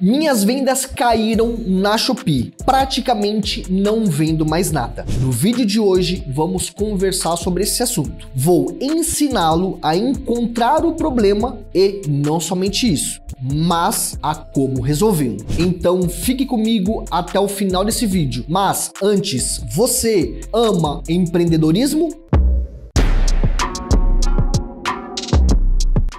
Minhas vendas caíram na Shopee, praticamente não vendo mais nada. No vídeo de hoje vamos conversar sobre esse assunto. Vou ensiná-lo a encontrar o problema e não somente isso, mas a como resolvê-lo. Então fique comigo até o final desse vídeo. Mas antes, você ama empreendedorismo?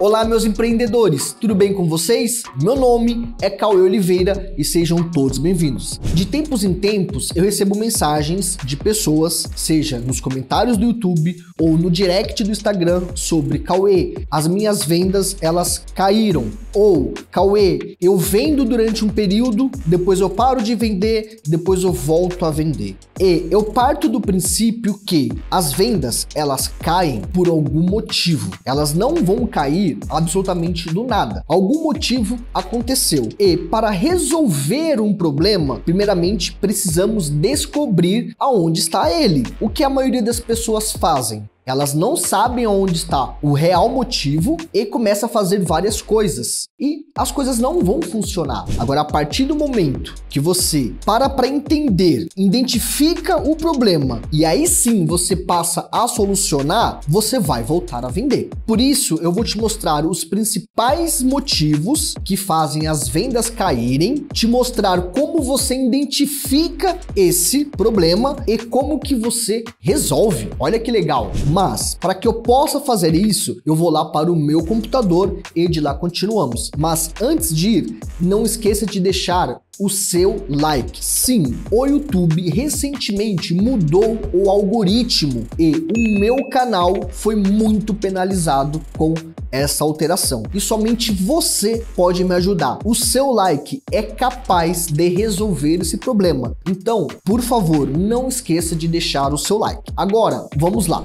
Olá, meus empreendedores, tudo bem com vocês? Meu nome é Cauê Oliveira e sejam todos bem-vindos. De tempos em tempos, eu recebo mensagens de pessoas, seja nos comentários do YouTube ou no direct do Instagram, sobre Cauê, as minhas vendas elas caíram. Ou Cauê, eu vendo durante um período, depois eu paro de vender, depois eu volto a vender. E eu parto do princípio que as vendas elas caem por algum motivo, elas não vão cair absolutamente do nada. Algum motivo aconteceu. E para resolver um problema, primeiramente precisamos descobrir aonde está ele. O que a maioria das pessoas fazem? Elas não sabem onde está o real motivo e começa a fazer várias coisas. E as coisas não vão funcionar. Agora, a partir do momento que você para para entender, identifica o problema e aí sim você passa a solucionar, você vai voltar a vender. Por isso, eu vou te mostrar os principais motivos que fazem as vendas caírem, te mostrar como você identifica esse problema e como que você resolve. Olha que legal. Mas para que eu possa fazer isso, eu vou lá para o meu computador e de lá continuamos. Mas antes de ir, não esqueça de deixar o seu like. Sim, o YouTube recentemente mudou o algoritmo e o meu canal foi muito penalizado com essa alteração. E somente você pode me ajudar. O seu like é capaz de resolver esse problema. Então, por favor, não esqueça de deixar o seu like. Agora, vamos lá.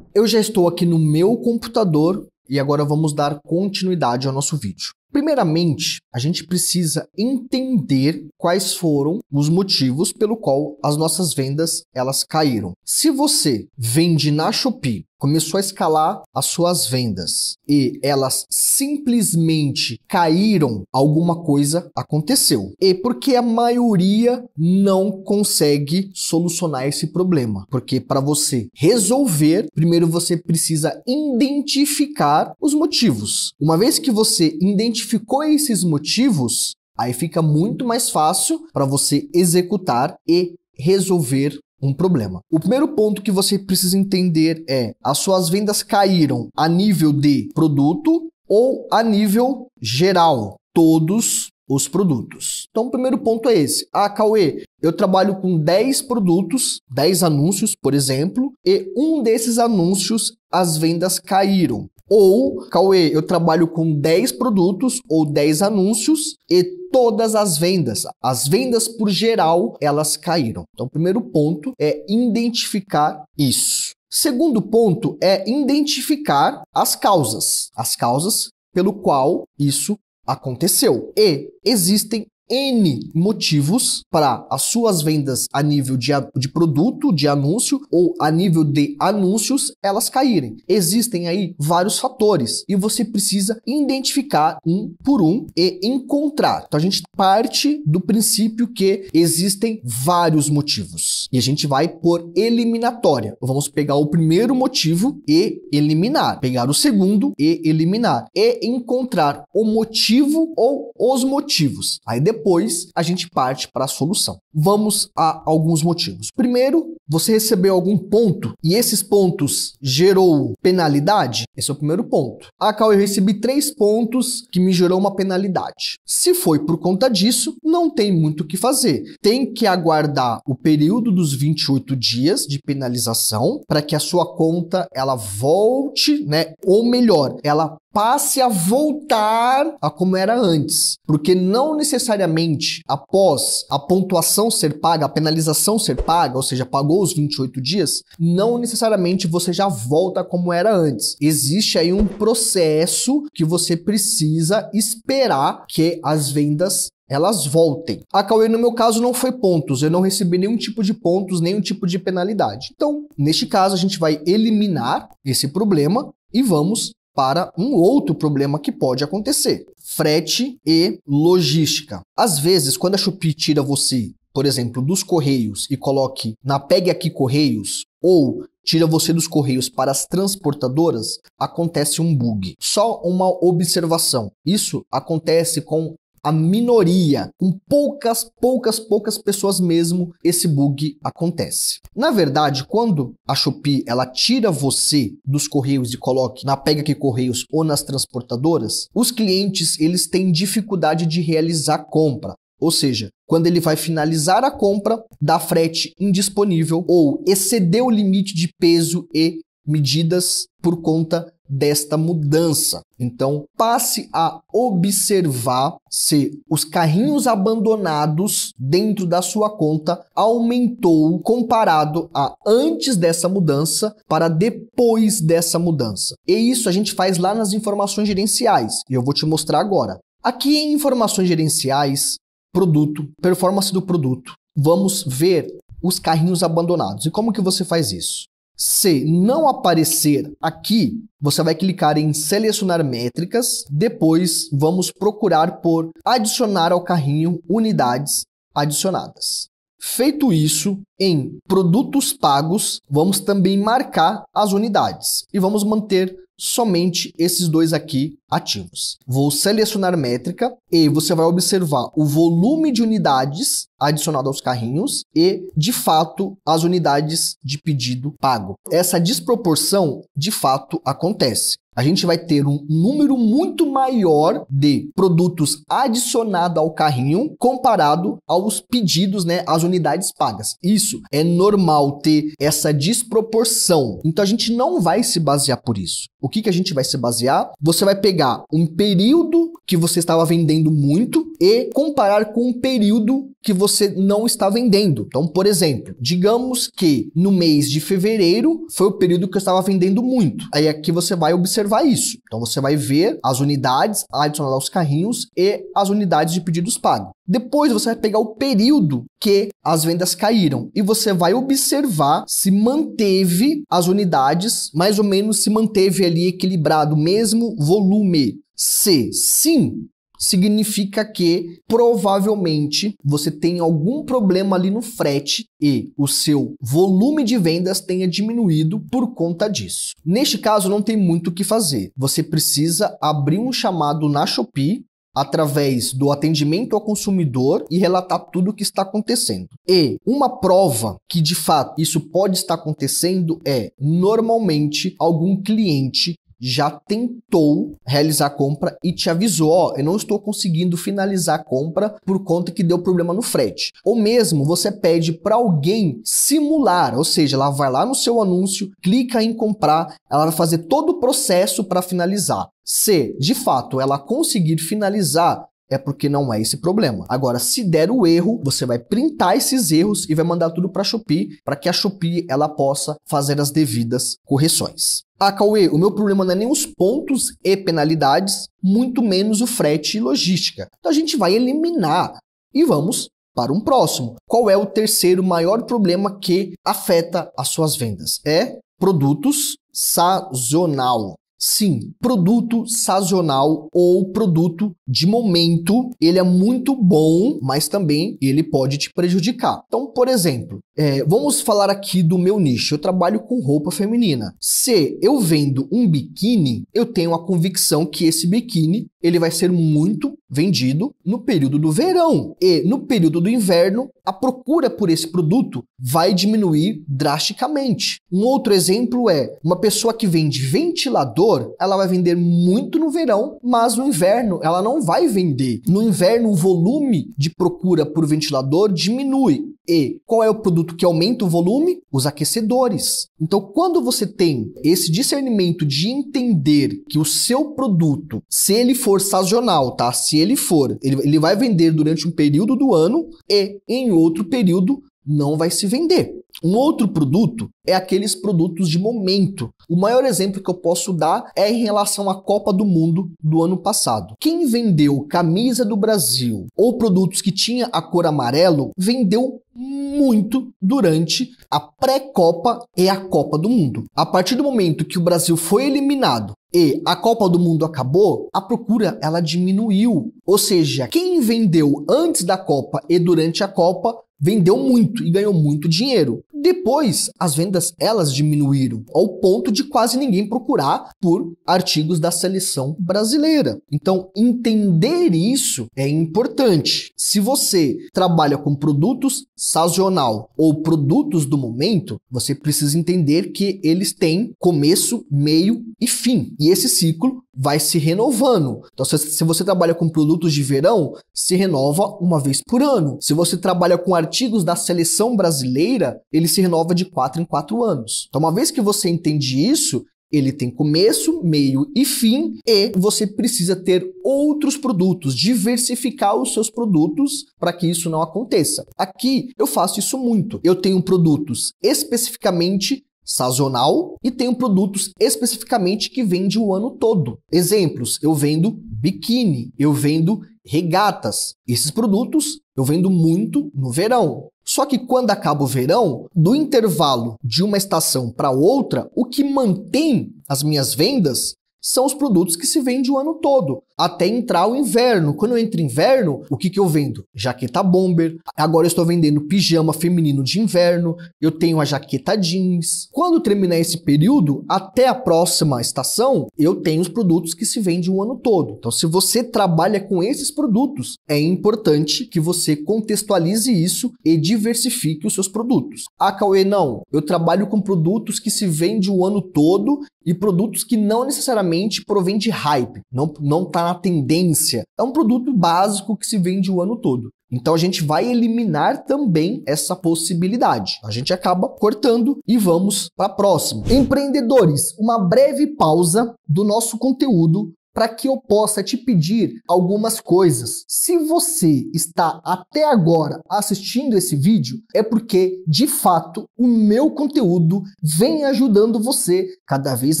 Eu já estou aqui no meu computador e agora vamos dar continuidade ao nosso vídeo. Primeiramente, a gente precisa entender quais foram os motivos pelo qual as nossas vendas elas caíram. Se você vende na Shopee começou a escalar as suas vendas e elas simplesmente caíram, alguma coisa aconteceu. E porque a maioria não consegue solucionar esse problema, porque para você resolver, primeiro você precisa identificar os motivos. Uma vez que você identificou esses motivos, Aí fica muito mais fácil para você executar e resolver um problema. O primeiro ponto que você precisa entender é: as suas vendas caíram a nível de produto ou a nível geral, todos os produtos. Então, o primeiro ponto é esse. Ah, Cauê, eu trabalho com 10 produtos, 10 anúncios, por exemplo, e um desses anúncios as vendas caíram. Ou, Cauê, eu trabalho com 10 produtos ou 10 anúncios e todas as vendas. As vendas por geral, elas caíram. Então, o primeiro ponto é identificar isso. Segundo ponto é identificar as causas, as causas pelo qual isso aconteceu. E existem N motivos para as suas vendas a nível de, de produto, de anúncio ou a nível de anúncios elas caírem. Existem aí vários fatores e você precisa identificar um por um e encontrar. Então a gente parte do princípio que existem vários motivos e a gente vai por eliminatória. Vamos pegar o primeiro motivo e eliminar, pegar o segundo e eliminar e encontrar o motivo ou os motivos. Aí depois depois a gente parte para a solução. Vamos a alguns motivos. Primeiro, você recebeu algum ponto e esses pontos gerou penalidade? Esse é o primeiro ponto. Ah, Cal, eu recebi três pontos que me gerou uma penalidade. Se foi por conta disso, não tem muito o que fazer. Tem que aguardar o período dos 28 dias de penalização para que a sua conta ela volte, né? Ou melhor, ela passe a voltar a como era antes, porque não necessariamente após a pontuação ser paga, a penalização ser paga, ou seja, pagou os 28 dias, não necessariamente você já volta como era antes. Existe aí um processo que você precisa esperar que as vendas elas voltem. A ah, Cauê, no meu caso, não foi pontos, eu não recebi nenhum tipo de pontos, nenhum tipo de penalidade. Então, neste caso, a gente vai eliminar esse problema e vamos para um outro problema que pode acontecer: frete e logística. Às vezes, quando a Shopee tira você por exemplo, dos Correios e coloque na Pegue Aqui Correios ou tira você dos Correios para as transportadoras, acontece um bug. Só uma observação: isso acontece com a minoria, com poucas, poucas, poucas pessoas mesmo, esse bug acontece. Na verdade, quando a Shopee ela tira você dos correios e coloca na pega que correios ou nas transportadoras, os clientes eles têm dificuldade de realizar compra. Ou seja, quando ele vai finalizar a compra, da frete indisponível ou excedeu o limite de peso e medidas por conta desta mudança. Então, passe a observar se os carrinhos abandonados dentro da sua conta aumentou comparado a antes dessa mudança para depois dessa mudança. E isso a gente faz lá nas informações gerenciais, e eu vou te mostrar agora. Aqui em informações gerenciais, produto, performance do produto. Vamos ver os carrinhos abandonados. E como que você faz isso? Se não aparecer aqui, você vai clicar em selecionar métricas, depois vamos procurar por adicionar ao carrinho unidades adicionadas. Feito isso, em produtos pagos, vamos também marcar as unidades e vamos manter somente esses dois aqui ativos. Vou selecionar métrica e você vai observar o volume de unidades adicionado aos carrinhos e, de fato, as unidades de pedido pago. Essa desproporção, de fato, acontece a gente vai ter um número muito maior de produtos adicionados ao carrinho comparado aos pedidos, né, às unidades pagas. Isso é normal ter essa desproporção. Então a gente não vai se basear por isso. O que, que a gente vai se basear? Você vai pegar um período que você estava vendendo muito e comparar com um período que você não está vendendo. Então, por exemplo, digamos que no mês de fevereiro foi o período que eu estava vendendo muito. Aí aqui você vai observar isso. Então você vai ver as unidades adicionadas aos carrinhos e as unidades de pedidos pagos. Depois você vai pegar o período que as vendas caíram e você vai observar se manteve as unidades, mais ou menos se manteve ali equilibrado, mesmo volume. Se sim, significa que provavelmente você tem algum problema ali no frete e o seu volume de vendas tenha diminuído por conta disso. Neste caso, não tem muito o que fazer. Você precisa abrir um chamado na Shopee através do atendimento ao consumidor e relatar tudo o que está acontecendo. E uma prova que de fato isso pode estar acontecendo é normalmente algum cliente já tentou realizar a compra e te avisou, ó, oh, eu não estou conseguindo finalizar a compra por conta que deu problema no frete. Ou mesmo você pede para alguém simular, ou seja, ela vai lá no seu anúncio, clica em comprar, ela vai fazer todo o processo para finalizar. Se de fato ela conseguir finalizar, é porque não é esse problema. Agora, se der o erro, você vai printar esses erros e vai mandar tudo para a Shopee, para que a Shopee ela possa fazer as devidas correções. Ah, Cauê, o meu problema não é nem os pontos e penalidades, muito menos o frete e logística. Então a gente vai eliminar e vamos para um próximo. Qual é o terceiro maior problema que afeta as suas vendas? É produtos sazonal. Sim, produto sazonal ou produto de momento, ele é muito bom, mas também ele pode te prejudicar. Então, por exemplo, é, vamos falar aqui do meu nicho. Eu trabalho com roupa feminina. Se eu vendo um biquíni, eu tenho a convicção que esse biquíni ele vai ser muito vendido no período do verão. E no período do inverno, a procura por esse produto vai diminuir drasticamente. Um outro exemplo é uma pessoa que vende ventilador, ela vai vender muito no verão, mas no inverno ela não vai vender. No inverno, o volume de procura por ventilador diminui. E qual é o produto que aumenta o volume? Os aquecedores. Então, quando você tem esse discernimento de entender que o seu produto, se ele for sazonal, tá? Se ele for, ele, ele vai vender durante um período do ano e em outro período não vai se vender. Um outro produto é aqueles produtos de momento. O maior exemplo que eu posso dar é em relação à Copa do Mundo do ano passado. Quem vendeu camisa do Brasil ou produtos que tinha a cor amarelo vendeu muito durante a pré-copa e a Copa do Mundo. A partir do momento que o Brasil foi eliminado e a Copa do Mundo acabou, a procura ela diminuiu. Ou seja, quem vendeu antes da Copa e durante a Copa vendeu muito e ganhou muito dinheiro. Depois, as vendas elas diminuíram ao ponto de quase ninguém procurar por artigos da seleção brasileira. Então, entender isso é importante. Se você trabalha com produtos sazonal ou produtos do momento, você precisa entender que eles têm começo, meio e fim. E esse ciclo vai se renovando. Então, se você trabalha com produtos de verão, se renova uma vez por ano. Se você trabalha com artigos da seleção brasileira, eles se renova de 4 em 4 anos. Então, uma vez que você entende isso, ele tem começo, meio e fim, e você precisa ter outros produtos, diversificar os seus produtos para que isso não aconteça. Aqui eu faço isso muito. Eu tenho produtos especificamente sazonal e tenho produtos especificamente que vende o ano todo. Exemplos: eu vendo biquíni, eu vendo regatas. Esses produtos eu vendo muito no verão. Só que quando acaba o verão, do intervalo de uma estação para outra, o que mantém as minhas vendas são os produtos que se vendem o ano todo até entrar o inverno. Quando entra inverno, o que, que eu vendo? Jaqueta bomber. Agora eu estou vendendo pijama feminino de inverno. Eu tenho a jaqueta jeans. Quando terminar esse período, até a próxima estação, eu tenho os produtos que se vendem o ano todo. Então, se você trabalha com esses produtos, é importante que você contextualize isso e diversifique os seus produtos. Ah, Cauê, não. Eu trabalho com produtos que se vendem o ano todo e produtos que não necessariamente provém de hype. Não, não tá na uma tendência. É um produto básico que se vende o ano todo. Então a gente vai eliminar também essa possibilidade. A gente acaba cortando e vamos para a próxima. Empreendedores, uma breve pausa do nosso conteúdo para que eu possa te pedir algumas coisas. Se você está até agora assistindo esse vídeo, é porque, de fato, o meu conteúdo vem ajudando você cada vez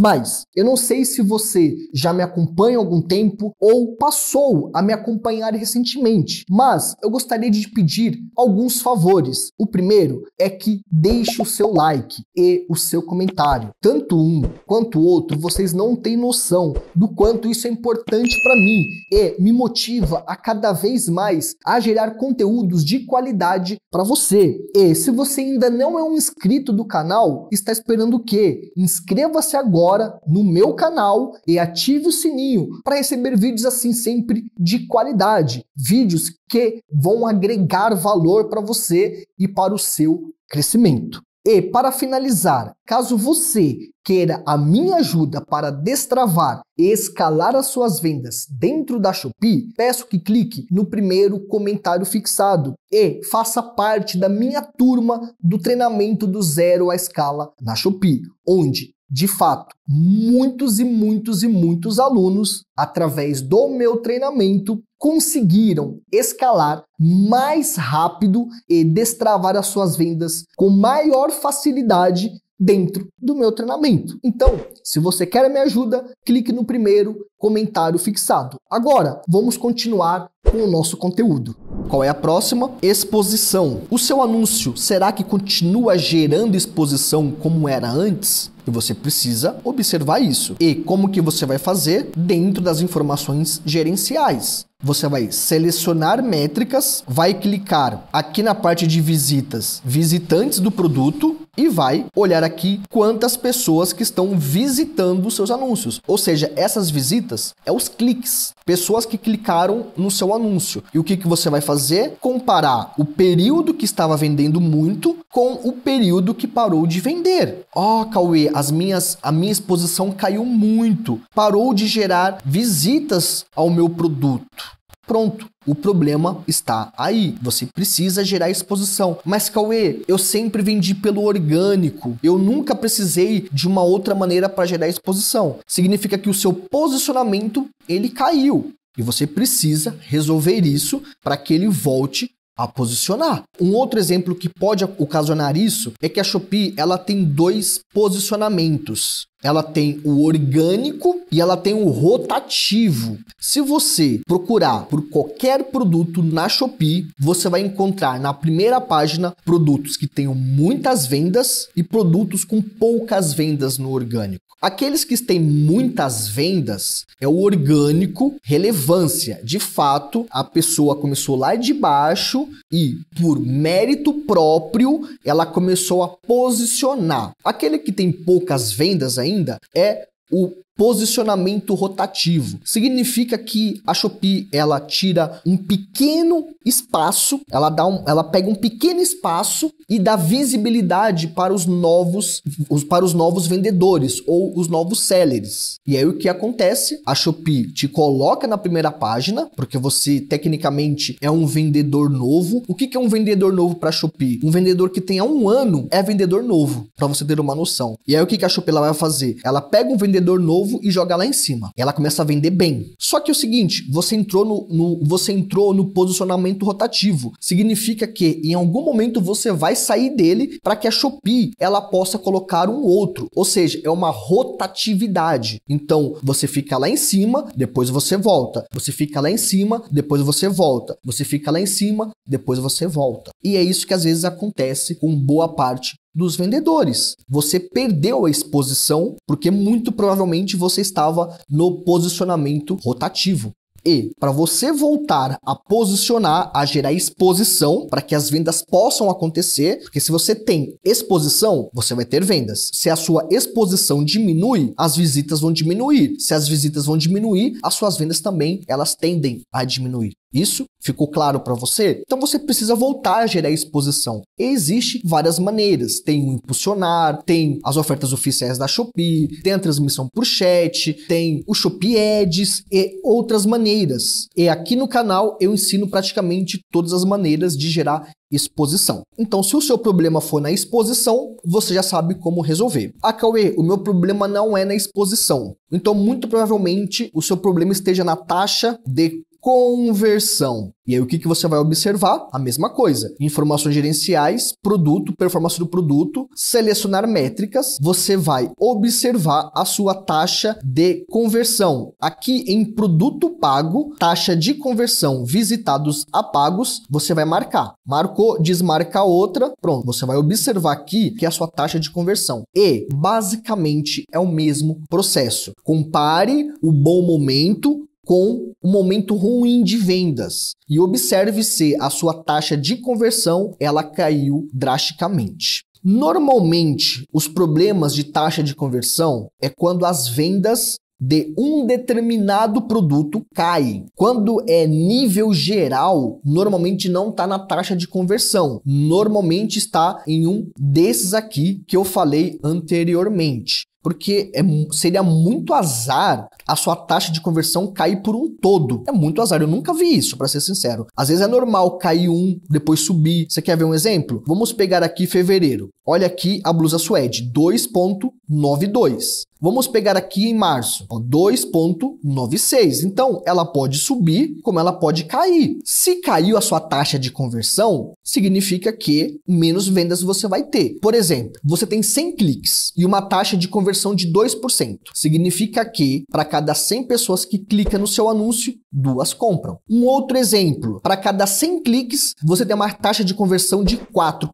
mais. Eu não sei se você já me acompanha há algum tempo ou passou a me acompanhar recentemente, mas eu gostaria de pedir alguns favores. O primeiro é que deixe o seu like e o seu comentário. Tanto um quanto o outro, vocês não têm noção do quanto isso isso é importante para mim e me motiva a cada vez mais a gerar conteúdos de qualidade para você. E se você ainda não é um inscrito do canal, está esperando o quê? Inscreva-se agora no meu canal e ative o sininho para receber vídeos assim sempre de qualidade, vídeos que vão agregar valor para você e para o seu crescimento. E para finalizar, caso você queira a minha ajuda para destravar e escalar as suas vendas dentro da Shopee, peço que clique no primeiro comentário fixado e faça parte da minha turma do treinamento do zero à escala na Shopee, onde de fato, muitos e muitos e muitos alunos, através do meu treinamento, conseguiram escalar mais rápido e destravar as suas vendas com maior facilidade dentro do meu treinamento. Então, se você quer a minha ajuda, clique no primeiro comentário fixado. Agora, vamos continuar com o nosso conteúdo. Qual é a próxima? Exposição. O seu anúncio será que continua gerando exposição como era antes? E você precisa observar isso. E como que você vai fazer dentro das informações gerenciais. Você vai selecionar métricas, vai clicar aqui na parte de visitas, visitantes do produto e vai olhar aqui quantas pessoas que estão visitando os seus anúncios. Ou seja, essas visitas é os cliques, pessoas que clicaram no seu anúncio. E o que, que você vai fazer? Comparar o período que estava vendendo muito com o período que parou de vender. Ó, oh, Cauê, as minhas, a minha exposição caiu muito, parou de gerar visitas ao meu produto. Pronto, o problema está aí. Você precisa gerar exposição. Mas Cauê, eu sempre vendi pelo orgânico. Eu nunca precisei de uma outra maneira para gerar exposição. Significa que o seu posicionamento ele caiu. E você precisa resolver isso para que ele volte a posicionar. Um outro exemplo que pode ocasionar isso é que a Shopee ela tem dois posicionamentos ela tem o orgânico e ela tem o rotativo. Se você procurar por qualquer produto na Shopee, você vai encontrar na primeira página produtos que tenham muitas vendas e produtos com poucas vendas no orgânico. Aqueles que têm muitas vendas é o orgânico relevância. De fato, a pessoa começou lá de baixo e, por mérito próprio, ela começou a posicionar. Aquele que tem poucas vendas ainda ainda é o posicionamento rotativo. Significa que a Shopee ela tira um pequeno espaço, ela dá um, ela pega um pequeno espaço e dá visibilidade para os novos os, para os novos vendedores ou os novos sellers. E aí o que acontece? A Shopee te coloca na primeira página, porque você tecnicamente é um vendedor novo. O que, que é um vendedor novo para a Shopee? Um vendedor que tenha um ano é vendedor novo, para você ter uma noção. E aí o que, que a Shopee ela vai fazer? Ela pega um vendedor novo novo e jogar lá em cima. Ela começa a vender bem. Só que é o seguinte, você entrou no, no você entrou no posicionamento rotativo. Significa que em algum momento você vai sair dele para que a Shopee ela possa colocar um outro. Ou seja, é uma rotatividade. Então você fica lá em cima, depois você volta. Você fica lá em cima, depois você volta. Você fica lá em cima, depois você volta. E é isso que às vezes acontece com boa parte dos vendedores. Você perdeu a exposição porque muito provavelmente você estava no posicionamento rotativo. E para você voltar a posicionar, a gerar exposição para que as vendas possam acontecer, porque se você tem exposição, você vai ter vendas. Se a sua exposição diminui, as visitas vão diminuir. Se as visitas vão diminuir, as suas vendas também elas tendem a diminuir. Isso ficou claro para você? Então você precisa voltar a gerar exposição. Existem várias maneiras. Tem o impulsionar, tem as ofertas oficiais da Shopee, tem a transmissão por chat, tem o Shopee Ads e outras maneiras. E aqui no canal eu ensino praticamente todas as maneiras de gerar exposição. Então, se o seu problema for na exposição, você já sabe como resolver. Ah, Cauê, o meu problema não é na exposição. Então, muito provavelmente, o seu problema esteja na taxa de conversão. E aí o que, que você vai observar? A mesma coisa. Informações gerenciais, produto, performance do produto, selecionar métricas, você vai observar a sua taxa de conversão. Aqui em produto pago, taxa de conversão visitados a pagos, você vai marcar. Marcou, desmarca outra, pronto, você vai observar aqui que é a sua taxa de conversão. E basicamente é o mesmo processo. Compare o bom momento com um momento ruim de vendas. E observe se a sua taxa de conversão ela caiu drasticamente. Normalmente, os problemas de taxa de conversão é quando as vendas de um determinado produto caem Quando é nível geral, normalmente não está na taxa de conversão, normalmente está em um desses aqui que eu falei anteriormente. Porque é, seria muito azar a sua taxa de conversão cair por um todo. É muito azar, eu nunca vi isso, para ser sincero. Às vezes é normal cair um, depois subir. Você quer ver um exemplo? Vamos pegar aqui fevereiro. Olha aqui a blusa suede, 2.92. Vamos pegar aqui em março, 2.96. Então, ela pode subir como ela pode cair. Se caiu a sua taxa de conversão, significa que menos vendas você vai ter. Por exemplo, você tem 100 cliques e uma taxa de conversão de 2%. Significa que para cada cada 100 pessoas que clica no seu anúncio, duas compram. Um outro exemplo, para cada 100 cliques, você tem uma taxa de conversão de 4%.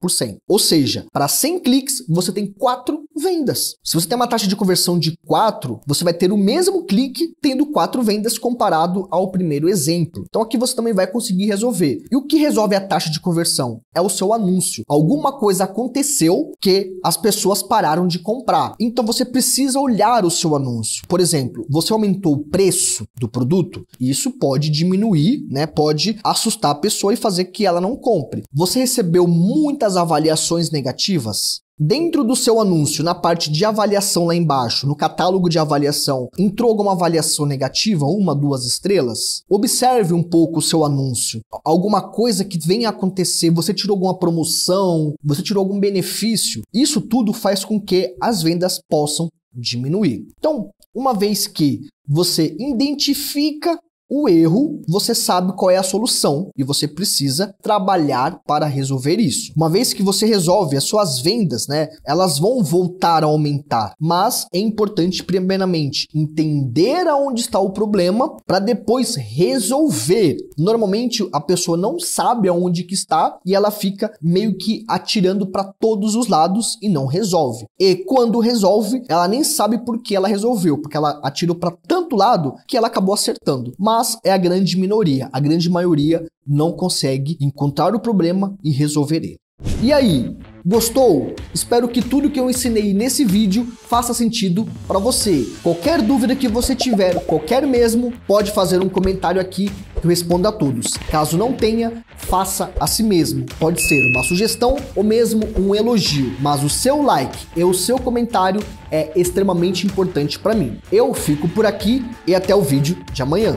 Ou seja, para 100 cliques, você tem 4 vendas. Se você tem uma taxa de conversão de 4, você vai ter o mesmo clique tendo 4 vendas comparado ao primeiro exemplo. Então aqui você também vai conseguir resolver. E o que resolve a taxa de conversão? É o seu anúncio. Alguma coisa aconteceu que as pessoas pararam de comprar. Então você precisa olhar o seu anúncio. Por exemplo, você aumentou o preço do produto, isso pode diminuir, né? Pode assustar a pessoa e fazer que ela não compre. Você recebeu muitas avaliações negativas? Dentro do seu anúncio, na parte de avaliação lá embaixo, no catálogo de avaliação, entrou alguma avaliação negativa, uma, duas estrelas? Observe um pouco o seu anúncio. Alguma coisa que venha a acontecer, você tirou alguma promoção, você tirou algum benefício. Isso tudo faz com que as vendas possam diminuir. Então, uma vez que você identifica o erro, você sabe qual é a solução e você precisa trabalhar para resolver isso. Uma vez que você resolve as suas vendas, né, elas vão voltar a aumentar, mas é importante primeiramente entender aonde está o problema para depois resolver. Normalmente a pessoa não sabe aonde que está e ela fica meio que atirando para todos os lados e não resolve. E quando resolve, ela nem sabe por que ela resolveu, porque ela atirou para tanto lado que ela acabou acertando. Mas mas é a grande minoria. A grande maioria não consegue encontrar o problema e resolver ele. E aí, Gostou? Espero que tudo que eu ensinei nesse vídeo faça sentido para você. Qualquer dúvida que você tiver, qualquer mesmo, pode fazer um comentário aqui que eu respondo a todos. Caso não tenha, faça a si mesmo. Pode ser uma sugestão ou mesmo um elogio, mas o seu like e o seu comentário é extremamente importante para mim. Eu fico por aqui e até o vídeo de amanhã.